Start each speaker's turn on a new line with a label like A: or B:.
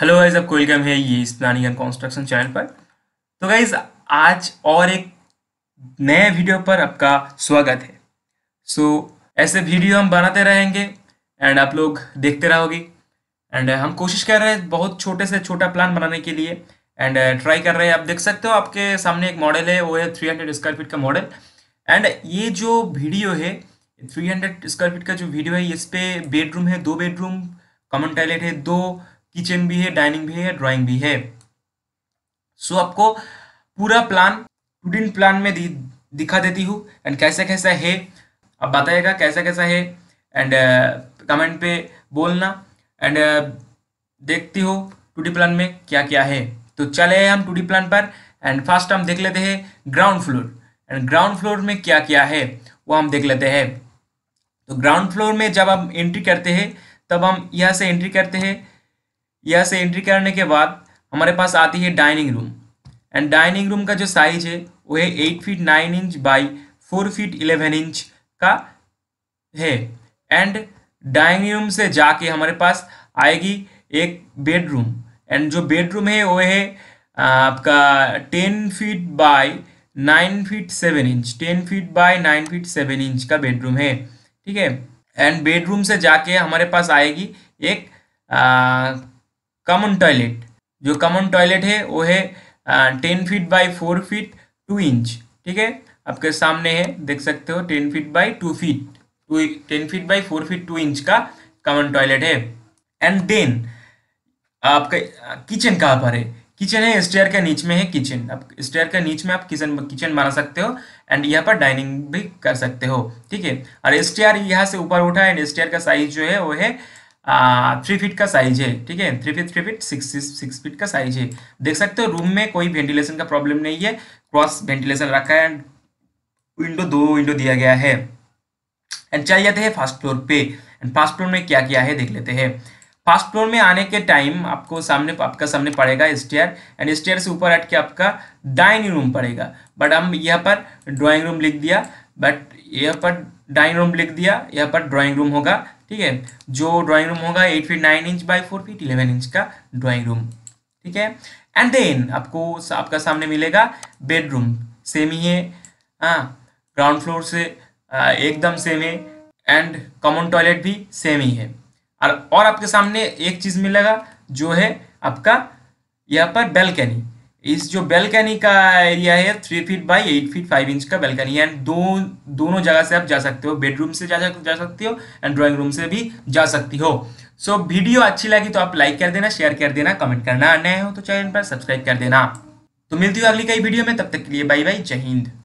A: hello guys अब कोयलकम है ये इस प्लानिंग एंड कंस्ट्रक्शन चैनल पर तो गाइज आज और एक नए वीडियो पर आपका स्वागत है सो so, ऐसे वीडियो हम बनाते रहेंगे एंड आप लोग देखते रहोगे एंड हम कोशिश कर रहे हैं बहुत छोटे से छोटा प्लान बनाने के लिए एंड ट्राई uh, कर रहे हैं आप देख सकते हो आपके सामने एक मॉडल है वो है थ्री हंड्रेड स्क्वायर फीट का मॉडल एंड ये जो वीडियो है थ्री हंड्रेड स्क्वायर फीट का जो वीडियो है इस पर बेडरूम है दो बेडरूम कॉमन टॉयलेट है दो किचन भी है डाइनिंग भी है ड्राइंग भी है सो so, आपको पूरा प्लान स्टूडेंट प्लान में दि, दिखा देती हूँ एंड कैसा कैसा है आप बताइएगा कैसा कैसा है एंड कमेंट uh, पे बोलना एंड uh, देखती हो टू प्लान में क्या क्या है तो चले हम टू प्लान पर एंड फर्स्ट हम देख लेते हैं ground floor and ground floor में क्या क्या है वो हम देख लेते हैं तो ग्राउंड फ्लोर में जब हम एंट्री करते हैं तब हम यहाँ से एंट्री करते हैं यहाँ से एंट्री करने के बाद हमारे पास आती है dining room and dining room का जो साइज है वो है eight feet nine inch by four feet eleven inch का है एंड डाइनिंग रूम से जाके हमारे पास आएगी एक बेडरूम एंड जो बेडरूम है वो है आपका ten feet by nine feet seven inch ten feet by nine feet seven inch का बेडरूम है ठीक है एंड बेडरूम से जाके हमारे पास आएगी एक आ, कॉमन टॉयलेट जो कॉमन टॉयलेट है वो है ten feet by four feet two inch ठीक है आपके सामने है देख सकते हो ten feet by two feet two ten feet by four feet two inch का कॉमन टॉयलेट है एंड देन आपका किचन कहाँ पर है किचन है स्टेयर के नीच में है किचन आप स्टेयर के नीच में आप किचन किचन बना सकते हो एंड यहाँ पर डाइनिंग भी कर सकते हो ठीक है और स्टेयर यहाँ से ऊपर उठा एंड स्टेयर का साइज जो है वो है थ्री फीट का साइज है ठीक है three feet three feet six six feet का साइज है देख सकते हो रूम में कोई वेंटिलेशन का प्रॉब्लम नहीं है क्रॉस वेंटिलेशन रखा है एंड विंडो दो विंडो दिया गया है एंड चल जाते हैं फर्स्ट फ्लोर पे एंड फर्स्ट फ्लोर में क्या किया है देख लेते हैं फर्स्ट फ्लोर में आने के टाइम आपको सामने आपका सामने पड़ेगा स्टेयर एंड स्टेयर से ऊपर हट के आपका डाइनिंग रूम पड़ेगा बट हम यहाँ पर ड्राइंग रूम लिख दिया बट यहाँ पर डाइनिंग रूम लिख दिया यहाँ पर ड्राइंग रूम होगा ठीक है जो ड्राइंग रूम होगा eight feet nine inch by four feet eleven inch का ड्राइंग रूम ठीक है एंड देन आपको आपका सामने मिलेगा बेडरूम सेम ही है हाँ ग्राउंड फ्लोर से एकदम सेम है एंड कॉमन टॉयलेट भी सेम ही है और और आपके सामने एक चीज़ मिलेगा जो है आपका यहाँ पर बेलकनी इस जो बेलकनी का एरिया है three feet by eight feet five inch का बेलकनी है एंड दो दोनों जगह से आप जा सकते हो बेडरूम से जा, जा सकते हो एंड ड्राइंग रूम से भी जा सकती हो सो so, वीडियो अच्छी लगी तो आप लाइक कर देना शेयर कर देना कमेंट करना नए हो तो चैनल पर सब्सक्राइब कर देना तो मिलती हूँ अगली कई वीडियो में तब तक के लिए बाई बाय जय हिंद